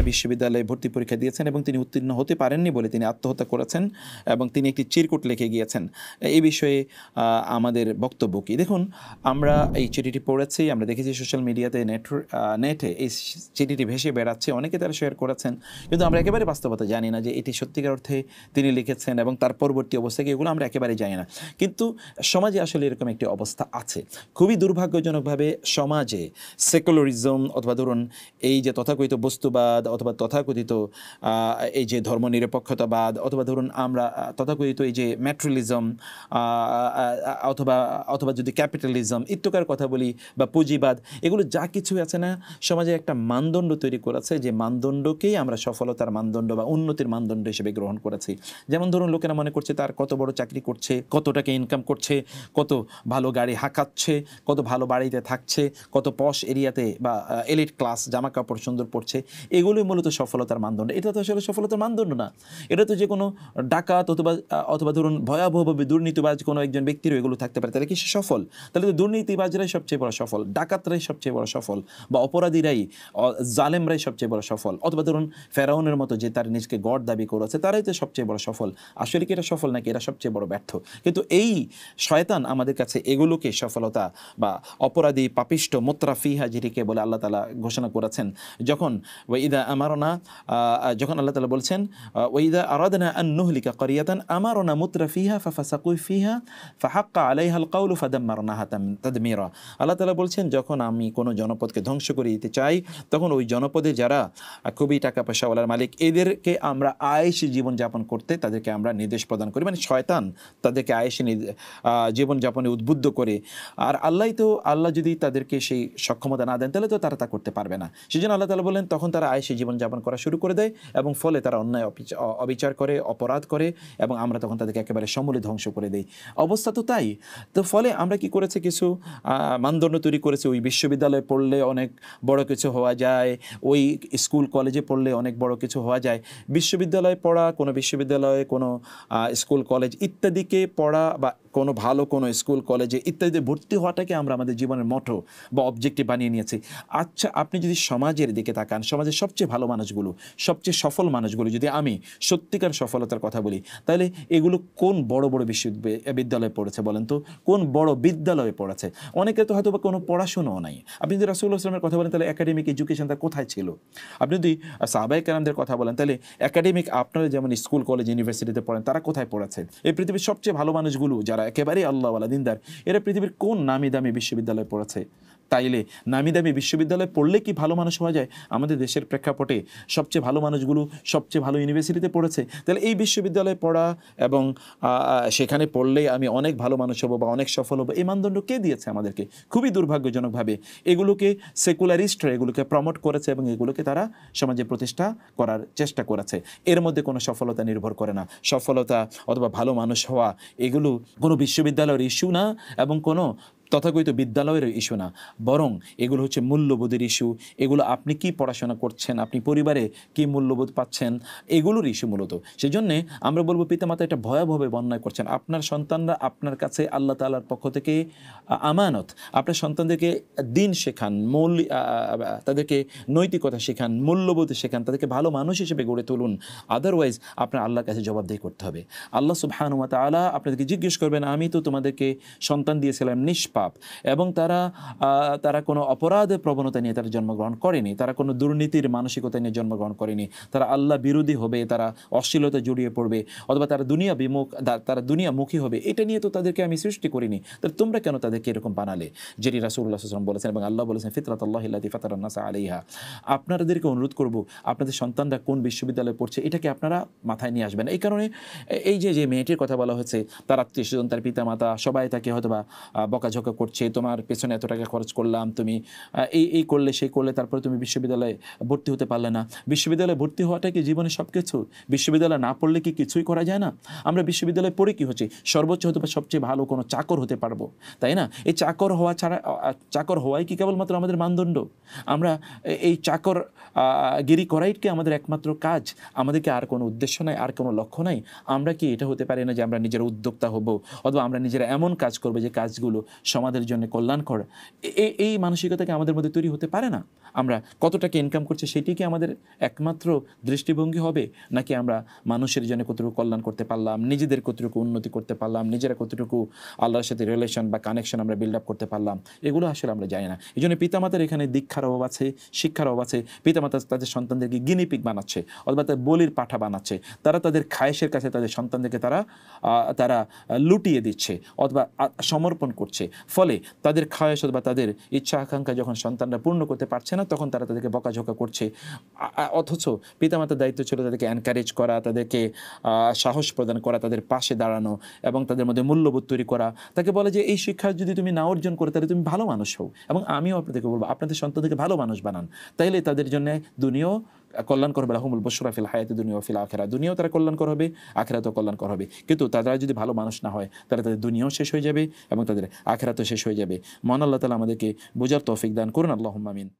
ঢাকা বিশ্ববিদ্যালয়ে ভর্তি পরীক্ষা দিয়েছেন এবং তিনি উত্তীর্ণ হতে পারেননি বলে তিনি আত্মহত্যা করেছেন এবং তিনি একটি চিরকুট লিখে গিয়েছেন এই বিষয়ে আমাদের বক্তব্য কি দেখুন আমরা এই চিঠিটি পড়েছি আমরা দেখেছি সোশ্যাল মিডিয়াতে নেট নেটে এই চিঠিটি ভেসে বেড়াচ্ছে অনেকে তারা শেয়ার করেছেন কিন্তু আমরা একেবারে বাস্তবতা জানি না যে এটি সত্যিকার অর্থে তিনি লিখেছেন এবং তার পরবর্তী অবস্থা কি এগুলো আমরা একেবারে জানি না কিন্তু সমাজে আসলে এরকম একটি অবস্থা আছে খুবই দুর্ভাগ্যজনকভাবে সমাজে সেকুলারিজম অথবা ধরুন এই যে তথাকথিত বস্তুবাদ অথবা তথাকথিত এই যে নিরপেক্ষতাবাদ অথবা ধরুন আমরা তথাকথিত এই যে ম্যাট্রিলিজম অথবা অথবা যদি ক্যাপিটালিজম ইত্যকার কথা বলি বা পুঁজিবাদ এগুলো যা কিছু আছে না সমাজে একটা মানদণ্ড তৈরি করেছে যে মানদণ্ডকেই আমরা সফলতার মানদণ্ড বা উন্নতির মানদণ্ড হিসেবে গ্রহণ করেছি যেমন ধরুন লোকেরা মনে করছে তার কত বড় চাকরি করছে কত টাকা ইনকাম করছে কত ভালো গাড়ি হাঁকাচ্ছে কত ভালো বাড়িতে থাকছে কত পশ এরিয়াতে বা এলিট ক্লাস জামা কাপড় সুন্দর পড়ছে এগুলো এগুলোই মূলত সফলতার মানদণ্ড এটা তো আসলে সফলতার মানদণ্ড না এটা তো যে কোনো ডাকাত অথবা অথবা ধরুন ভয়াবহভাবে দুর্নীতিবাজ কোনো একজন ব্যক্তিরও এগুলো থাকতে পারে তাহলে কি সে সফল তাহলে তো দুর্নীতিবাজরাই সবচেয়ে বড় সফল ডাকাতরাই সবচেয়ে বড় সফল বা অপরাধীরাই জালেমরাই সবচেয়ে বড় সফল অথবা ধরুন ফেরাউনের মতো যে তার নিজকে গড় দাবি করেছে তারাই তো সবচেয়ে বড় সফল আসলে কি এটা সফল নাকি এটা সবচেয়ে বড় ব্যর্থ কিন্তু এই শয়তান আমাদের কাছে এগুলোকে সফলতা বা অপরাধী পাপিষ্ট ফিহা যেটিকে বলে আল্লাহ তালা ঘোষণা করেছেন যখন ওই আমারনা যখন আল্লাহ তালা বলছেন ওয়াইদা আরাদনা আন নুহলিকা করিয়াতান আমারনা মুত্রা ফিহা ফাফা সাকুই ফিহা ফাহাক্কা কাউলু হাতাম তাদমিরা আল্লাহ তালা বলছেন যখন আমি কোনো জনপদকে ধ্বংস করে দিতে চাই তখন ওই জনপদে যারা খুবই টাকা পয়সাওয়ালার মালিক এদেরকে আমরা আয়েসি জীবনযাপন করতে তাদেরকে আমরা নির্দেশ প্রদান করি মানে শয়তান তাদেরকে আয়েসি জীবনযাপনে উদ্বুদ্ধ করে আর আল্লাহ তো আল্লাহ যদি তাদেরকে সেই সক্ষমতা না দেন তাহলে তো তারা তা করতে পারবে না সেই জন্য আল্লাহ তালা বলেন তখন তারা আয়েসি সে জীবনযাপন করা শুরু করে দেয় এবং ফলে তারা অন্যায় অবিচার করে অপরাধ করে এবং আমরা তখন তাদেরকে একেবারে সমূলে ধ্বংস করে দেই অবস্থা তো তাই তো ফলে আমরা কি করেছে কিছু মানদণ্ড তৈরি করেছে ওই বিশ্ববিদ্যালয়ে পড়লে অনেক বড় কিছু হওয়া যায় ওই স্কুল কলেজে পড়লে অনেক বড় কিছু হওয়া যায় বিশ্ববিদ্যালয়ে পড়া কোনো বিশ্ববিদ্যালয়ে কোনো স্কুল কলেজ ইত্যাদিকে পড়া বা কোনো ভালো কোনো স্কুল কলেজে ইত্যাদিতে ভর্তি হওয়াটাকে আমরা আমাদের জীবনের মঠো বা অবজেক্টিভ বানিয়ে নিয়েছি আচ্ছা আপনি যদি সমাজের দিকে তাকান সমাজের সবচেয়ে সবচেয়ে ভালো মানুষগুলো সবচেয়ে সফল মানুষগুলো যদি আমি সত্যিকার সফলতার কথা বলি তাহলে এগুলো কোন বড় বড় বিশ্ববিদ্যালয়ে পড়েছে বলেন তো কোন বড় বিদ্যালয়ে পড়েছে অনেকে তো হয়তো বা কোনো পড়াশুনোও নাই আপনি যদি রাসুল ইসলামের কথা বলেন তাহলে একাডেমিক এডুকেশন তার কোথায় ছিল আপনি যদি সাহবাই কালামদের কথা বলেন তাহলে একাডেমিক আপনারা যেমন স্কুল কলেজ ইউনিভার্সিটিতে পড়েন তারা কোথায় পড়েছে এই পৃথিবীর সবচেয়ে ভালো মানুষগুলো যারা একেবারেই আল্লাহওয়ালা দিনদার এরা পৃথিবীর কোন নামি দামি বিশ্ববিদ্যালয়ে পড়েছে তাইলে নামি দামি বিশ্ববিদ্যালয়ে পড়লে কি ভালো মানুষ হওয়া যায় আমাদের দেশের প্রেক্ষাপটে সবচেয়ে ভালো মানুষগুলো সবচেয়ে ভালো ইউনিভার্সিটিতে পড়েছে তাহলে এই বিশ্ববিদ্যালয়ে পড়া এবং সেখানে পড়লে আমি অনেক ভালো মানুষ হবো বা অনেক সফল হবো এই মানদণ্ড কে দিয়েছে আমাদেরকে খুবই দুর্ভাগ্যজনকভাবে এগুলোকে সেকুলারিস্টরা এগুলোকে প্রমোট করেছে এবং এগুলোকে তারা সমাজে প্রতিষ্ঠা করার চেষ্টা করেছে এর মধ্যে কোনো সফলতা নির্ভর করে না সফলতা অথবা ভালো মানুষ হওয়া এগুলো কোনো বিশ্ববিদ্যালয়ের ইস্যু না এবং কোনো তথাকথিত বিদ্যালয়ের ইস্যু না বরং এগুলো হচ্ছে মূল্যবোধের ইস্যু এগুলো আপনি কি পড়াশোনা করছেন আপনি পরিবারে কি মূল্যবোধ পাচ্ছেন এগুলোর ইস্যু মূলত সেই জন্যে আমরা বলবো পিতামাতা এটা ভয়াবভাবে বন্যায় করছেন আপনার সন্তানরা আপনার কাছে আল্লাহ তালার পক্ষ থেকে আমানত আপনার সন্তানদেরকে দিন শেখান মূল তাদেরকে নৈতিকতা শেখান মূল্যবোধ শেখান তাদেরকে ভালো মানুষ হিসেবে গড়ে তুলুন আদারওয়াইজ আপনার আল্লাহর কাছে জবাবদেহি করতে হবে আল্লাহ সুবাহ আলা আপনাদেরকে জিজ্ঞেস করবেন আমি তো তোমাদেরকে সন্তান দিয়েছিলাম নিষ্পা পাপ এবং তারা তারা কোনো অপরাধের প্রবণতা নিয়ে তারা জন্মগ্রহণ করেনি তারা কোনো দুর্নীতির মানসিকতা নিয়ে জন্মগ্রহণ করেনি তারা আল্লাহ বিরোধী হবে তারা অশ্লীলতা জড়িয়ে পড়বে অথবা তারা দুনিয়া বিমুখ তারা মুখী হবে এটা নিয়ে তো তাদেরকে আমি সৃষ্টি করিনি তাহলে তোমরা কেন তাদেরকে এরকম বানালে যেটি রাসুল্লাহ সাল্লাম বলেছেন এবং আল্লাহ বলেছেন ফিতরাত আল্লাহ ফাতারান্নাসা আলিহা আপনাদেরকে অনুরোধ করব আপনাদের সন্তানরা কোন বিশ্ববিদ্যালয়ে পড়ছে এটাকে আপনারা মাথায় নিয়ে আসবেন এই কারণে এই যে যে মেয়েটির কথা বলা হয়েছে তার আত্মীয় স্বজন তার পিতামাতা সবাই তাকে বা বকাঝকা করছে তোমার পেছনে এত টাকা খরচ করলাম তুমি এই এই করলে সেই করলে তারপরে তুমি বিশ্ববিদ্যালয়ে ভর্তি হতে পারলে না বিশ্ববিদ্যালয়ে ভর্তি হওয়াটা কি জীবনে সব কিছু বিশ্ববিদ্যালয়ে না পড়লে কি কিছুই করা যায় না আমরা বিশ্ববিদ্যালয়ে পড়ে কি হচ্ছে সর্বোচ্চ হতে পারে সবচেয়ে ভালো কোনো চাকর হতে পারবো তাই না এই চাকর হওয়া ছাড়া চাকর হওয়াই কি কেবলমাত্র আমাদের মানদণ্ড আমরা এই চাকর গিরি করাইটকে আমাদের একমাত্র কাজ আমাদেরকে আর কোনো উদ্দেশ্য নাই আর কোনো লক্ষ্য নাই আমরা কি এটা হতে পারি না যে আমরা নিজের উদ্যোক্তা হব অথবা আমরা নিজেরা এমন কাজ করবো যে কাজগুলো সমাজের জন্য কল্যাণ করে এই মানসিকতাকে আমাদের মধ্যে তৈরি হতে পারে না আমরা কত টাকা ইনকাম করছে সেটি কি আমাদের একমাত্র দৃষ্টিভঙ্গি হবে নাকি আমরা মানুষের জন্য কতটুকু কল্যাণ করতে পারলাম নিজেদের কতটুকু উন্নতি করতে পারলাম নিজেরা কতটুকু আল্লাহর সাথে রিলেশন বা কানেকশন আমরা বিল্ড আপ করতে পারলাম এগুলো আসলে আমরা জানি না এই জন্য পিতামাতার এখানে দীক্ষার অভাব আছে শিক্ষার অভাব আছে পিতামাতা তাদের সন্তানদেরকে গিনিপিক বানাচ্ছে অথবা তাদের বলির পাঠা বানাচ্ছে তারা তাদের খায়েশের কাছে তাদের সন্তানদেরকে তারা তারা লুটিয়ে দিচ্ছে অথবা সমর্পণ করছে ফলে তাদের খায়েশ অথবা তাদের ইচ্ছা আকাঙ্ক্ষা যখন সন্তানরা পূর্ণ করতে পারছে না না তখন তারা তাদেরকে বকাঝোকা করছে অথচ পিতামাতার দায়িত্ব ছিল তাদেরকে এনকারেজ করা তাদেরকে সাহস প্রদান করা তাদের পাশে দাঁড়ানো এবং তাদের মধ্যে মূল্যবোধ তৈরি করা তাকে বলে যে এই শিক্ষা যদি তুমি না অর্জন করো তাহলে তুমি ভালো মানুষ হও এবং আমিও আপনাদেরকে বলবো আপনাদের সন্তানদেরকে ভালো মানুষ বানান তাইলে তাদের জন্য দুনিয়াও কল্যাণ করবে রাহুমুল বসরা ফিল হায়াতে দুনিয়া ফিল আখেরা দুনিয়াও তারা কল্যাণকর হবে আখেরাতেও কল্যাণকর হবে কিন্তু তারা যদি ভালো মানুষ না হয় তাহলে তাদের দুনিয়াও শেষ হয়ে যাবে এবং তাদের আখেরাতও শেষ হয়ে যাবে মন আল্লাহ তালা আমাদেরকে বোঝার তৌফিক দান করুন আল্লাহ মামিন